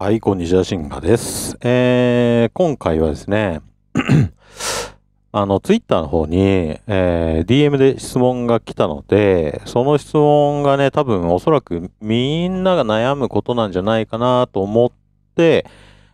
はい、こんにちは、シンガです。えー、今回はですね、あの、ツイッターの方に、えー、DM で質問が来たので、その質問がね、多分おそらくみんなが悩むことなんじゃないかなと思って、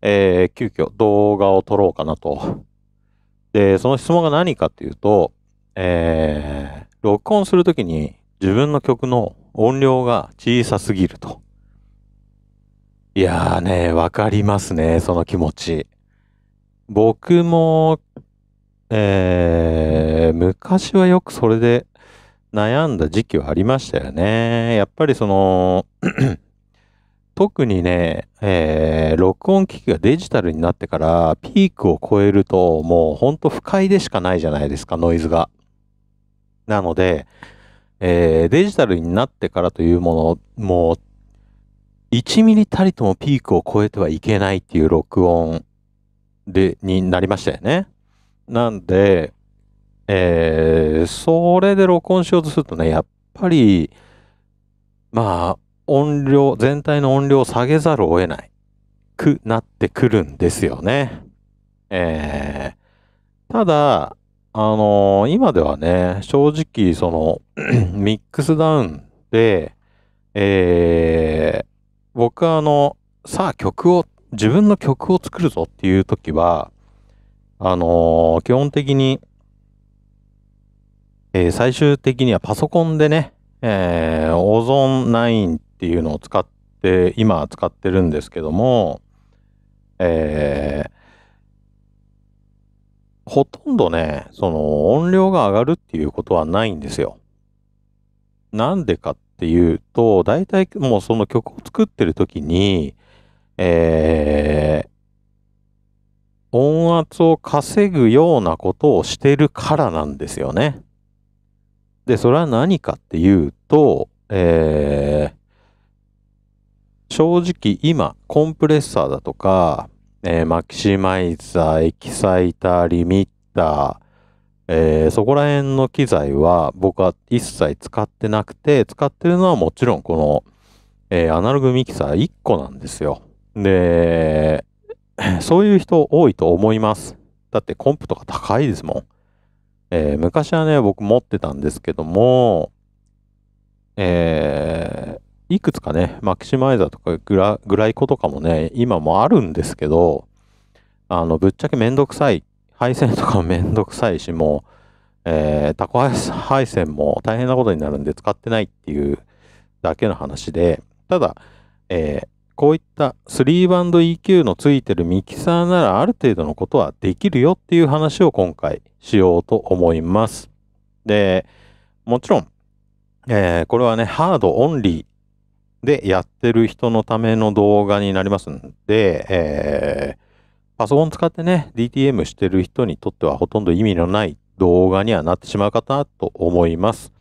えー、急遽動画を撮ろうかなと。で、その質問が何かっていうと、えー、録音するときに自分の曲の音量が小さすぎると。いやーね、わかりますね、その気持ち。僕も、えー、昔はよくそれで悩んだ時期はありましたよね。やっぱりその特にね、えー、録音機器がデジタルになってからピークを超えるともうほんと不快でしかないじゃないですか、ノイズが。なので、えー、デジタルになってからというもの、もう1ミリたりともピークを超えてはいけないっていう録音で、になりましたよね。なんで、えー、それで録音しようとするとね、やっぱり、まあ、音量、全体の音量を下げざるを得ないくなってくるんですよね。えー、ただ、あのー、今ではね、正直、そのミックスダウンで、えー、僕はあの、さあ曲を、自分の曲を作るぞっていう時は、あのー、基本的に、えー、最終的にはパソコンでね、えー、オゾン9っていうのを使って今使ってるんですけども、えー、ほとんどねその音量が上がるっていうことはないんですよ。なんでかっていうと大体もうその曲を作ってる時に、えー、音圧を稼ぐようなことをしてるからなんですよね。で、それは何かっていうと、えー、正直今、コンプレッサーだとか、えー、マキシマイザー、エキサイター、リミッター、えー、そこら辺の機材は僕は一切使ってなくて、使ってるのはもちろんこの、えー、アナログミキサー1個なんですよ。で、そういう人多いと思います。だってコンプとか高いですもん。えー、昔はね、僕持ってたんですけども、えー、いくつかね、マキシマイザーとかグラグライコとかもね、今もあるんですけど、あの、ぶっちゃけめんどくさい。配線とか めんどくさいし、もう、えー、タコ配線も大変なことになるんで使ってないっていうだけの話で、ただ、えー、こういった3バンド EQ のついてるミキサーならある程度のことはできるよっていう話を今回しようと思います。で、もちろん、えー、これはね、ハードオンリーでやってる人のための動画になりますんで、えー、パソコン使ってね、DTM してる人にとってはほとんど意味のない動画にはなってしまうかなと思います。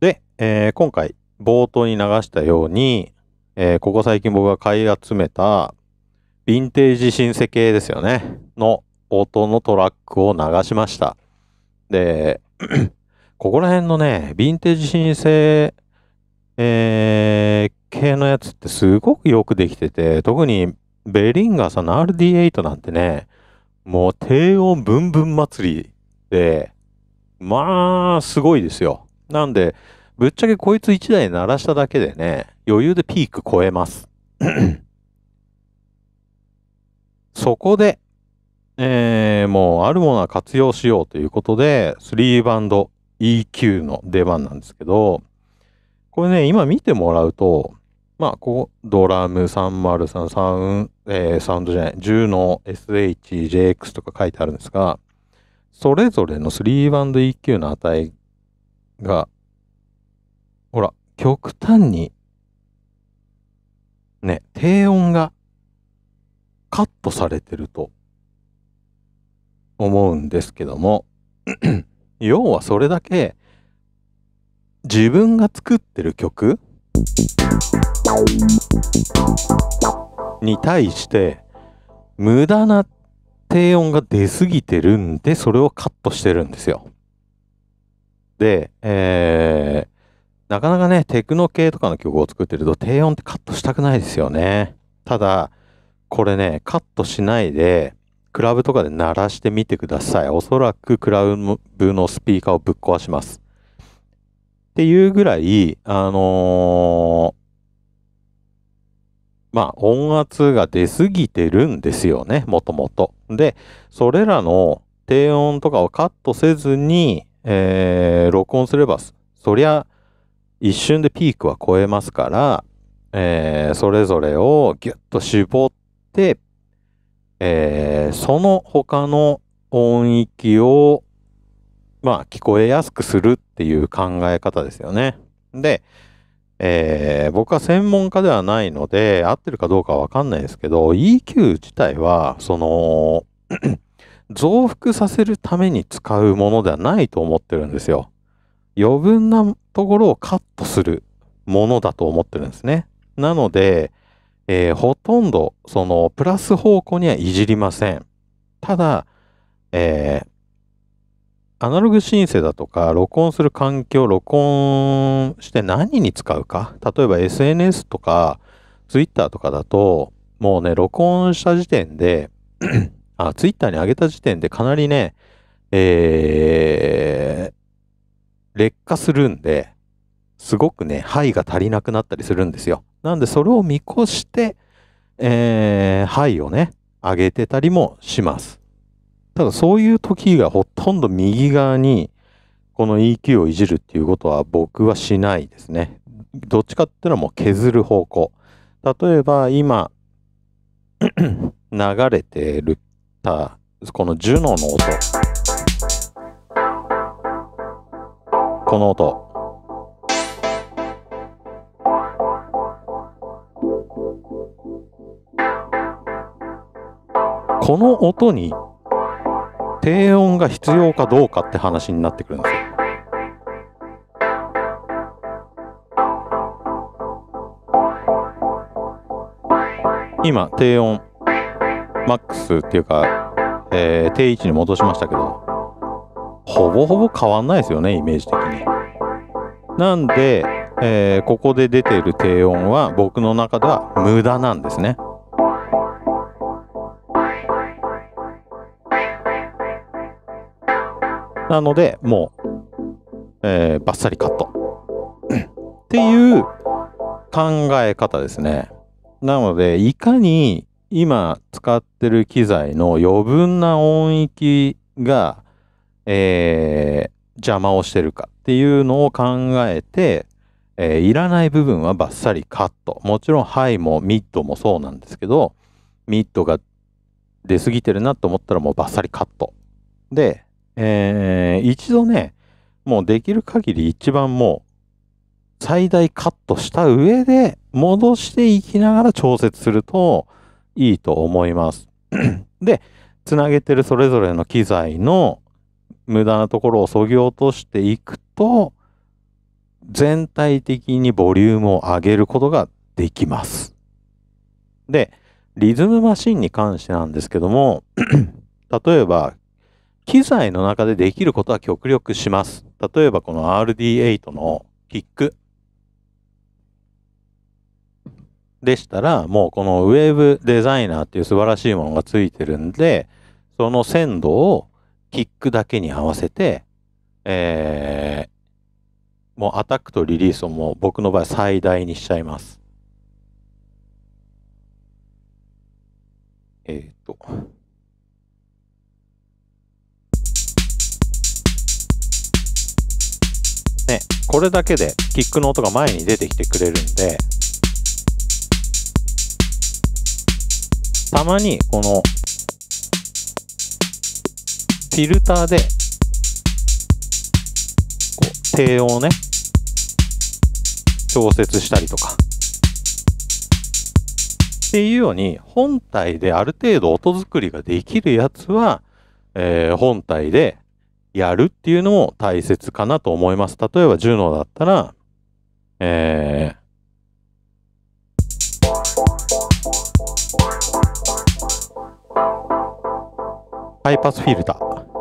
で、えー、今回冒頭に流したように、えー、ここ最近僕が買い集めたヴィンテージシンセ系ですよね、の音のトラックを流しました。で、ここら辺のね、ヴィンテージシンセえー、系のやつってすごくよくできてて、特にベリンガーさんの RD8 なんてね、もう低音ブンブン祭りで、まあ、すごいですよ。なんで、ぶっちゃけこいつ1台鳴らしただけでね、余裕でピーク超えます。そこで、えー、もうあるものは活用しようということで、3バンド EQ の出番なんですけど、これね、今見てもらうと、まあ、こう、ドラム303サウン、えー、サウンドじゃない、10の SHJX とか書いてあるんですが、それぞれの 3&EQ の値が、ほら、極端に、ね、低音がカットされてると思うんですけども 要はそれだけ自分が作ってる曲に対して無駄な低音が出すぎてるんでそれをカットしてるんですよ。で、えー、なかなかねテクノ系とかの曲を作ってると低音ってカットしたくないですよね。ただこれねカットしないでクラブとかで鳴らしてみてください。おそらくクラブのスピーカーをぶっ壊します。っていうぐらい、あのー、まあ、音圧が出すぎてるんですよね、もともと。で、それらの低音とかをカットせずに、えー、録音すれば、そりゃ、一瞬でピークは超えますから、えー、それぞれをギュッと絞って、えー、その他の音域をまあ、聞こえやすくするっていう考え方ですよね。で、えー、僕は専門家ではないので、合ってるかどうかわかんないですけど、EQ 自体は、その 増幅させるために使うものではないと思ってるんですよ。余分なところをカットするものだと思ってるんですね。なので、えー、ほとんど、その、プラス方向にはいじりません。ただ、えー、アナログシンセだとか、録音する環境、録音して何に使うか。例えば SNS とか、Twitter とかだと、もうね、録音した時点であ、Twitter に上げた時点でかなりね、えー、劣化するんで、すごくね、灰が足りなくなったりするんですよ。なんで、それを見越して、えー、をね、上げてたりもします。ただそういう時がほとんど右側にこの EQ をいじるっていうことは僕はしないですね。どっちかっていうのはもう削る方向。例えば今 流れてるたこのジュノの音。この音。この音に低音が必要かどうかって話になってくるんですよ。今低音マックスっていうか、えー、定位置に戻しましたけどほぼほぼ変わんないですよねイメージ的に。なんで、えー、ここで出ている低音は僕の中では無駄なんですね。なので、もう、えー、バッサリカット。っていう考え方ですね。なので、いかに今使ってる機材の余分な音域が、えー、邪魔をしてるかっていうのを考えて、えー、いらない部分はバッサリカット。もちろんハイもミッドもそうなんですけど、ミッドが出過ぎてるなと思ったらもうバッサリカット。で、えー、一度ね、もうできる限り一番もう最大カットした上で戻していきながら調節するといいと思います。で、つなげてるそれぞれの機材の無駄なところをそぎ落としていくと、全体的にボリュームを上げることができます。で、リズムマシンに関してなんですけども、例えば機材の中でできることは極力します。例えばこの RD8 のキックでしたら、もうこのウェーブデザイナーっていう素晴らしいものがついてるんで、その鮮度をキックだけに合わせて、えー、もうアタックとリリースをもう僕の場合最大にしちゃいます。えっ、と。ね、これだけでキックの音が前に出てきてくれるんで、たまにこの、フィルターで、こう、低音をね、調節したりとか、っていうように、本体である程度音作りができるやつは、えー、本体でやるっていうのも大切かなと思います。例えば、柔道だったら、えー、ハイパスフィルター。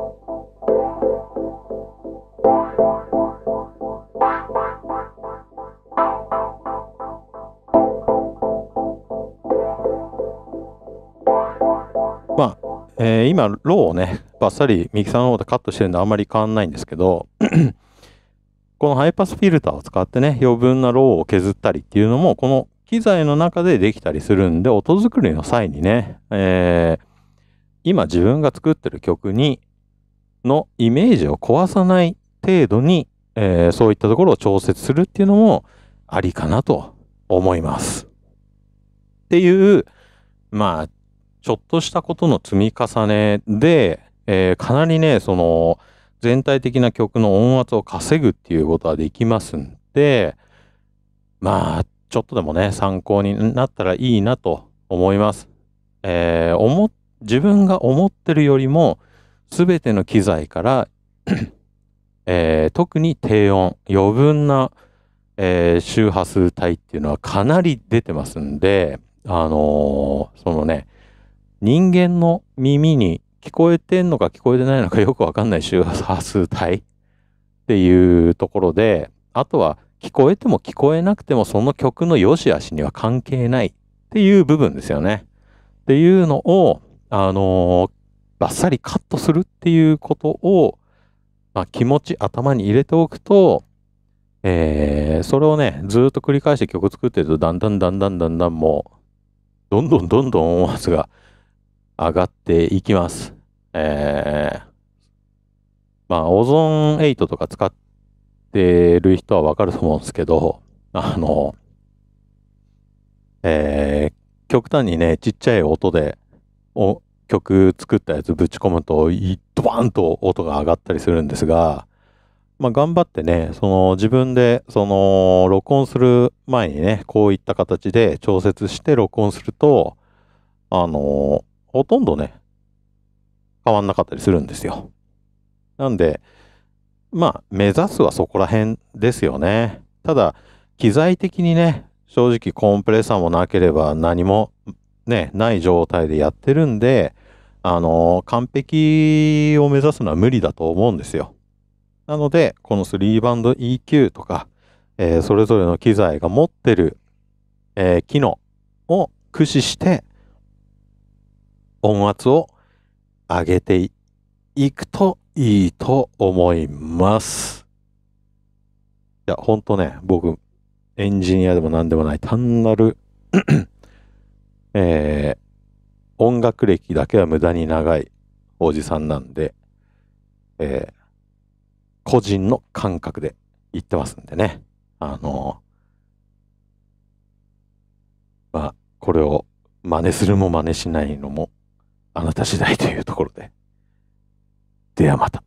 えー、今、ローをね、バッサリミキサーの方でカットしてるんであんまり変わんないんですけど、このハイパスフィルターを使ってね、余分なローを削ったりっていうのも、この機材の中でできたりするんで、音作りの際にね、えー、今自分が作ってる曲に、のイメージを壊さない程度に、えー、そういったところを調節するっていうのもありかなと思います。っていう、まあ、ちょっとしたことの積み重ねで、えー、かなりね、その、全体的な曲の音圧を稼ぐっていうことはできますんで、まあ、ちょっとでもね、参考になったらいいなと思います。えー、思、自分が思ってるよりも、すべての機材からえー、特に低音、余分な、えー、周波数帯っていうのはかなり出てますんで、あのー、そのね、人間の耳に聞こえてんのか聞こえてないのかよくわかんない周波数帯っていうところで、あとは聞こえても聞こえなくてもその曲の良し悪しには関係ないっていう部分ですよね。っていうのを、あのー、バッサリカットするっていうことを、まあ、気持ち頭に入れておくと、えー、それをね、ずっと繰り返して曲作ってると、だんだんだんだんだんだんもう、どんどんどんどん音圧が上がっていきます。えー、まあ、オゾン8とか使ってる人はわかると思うんですけど、あの、えー、極端にね、ちっちゃい音で、お曲作ったやつぶち込むと、ドバンと音が上がったりするんですが、まあ、頑張ってね、その自分で、その、録音する前にね、こういった形で調節して録音すると、あのほとんどね、変わんなかったりするんですよ。なんで、まあ、目指すはそこら辺ですよね。ただ、機材的にね、正直コンプレッサーもなければ何もね、ない状態でやってるんで、あのー、完璧を目指すのは無理だと思うんですよ。なので、この3バンド EQ とか、えー、それぞれの機材が持ってる、えー、機能を駆使して、音圧を上げていくといいと思います。いや、ほんとね、僕、エンジニアでも何でもない、単なる えー、音楽歴だけは無駄に長いおじさんなんで、えー、個人の感覚で言ってますんでね。あのー、まあ、これを真似するも真似しないのもあなた次第というところで。ではまた。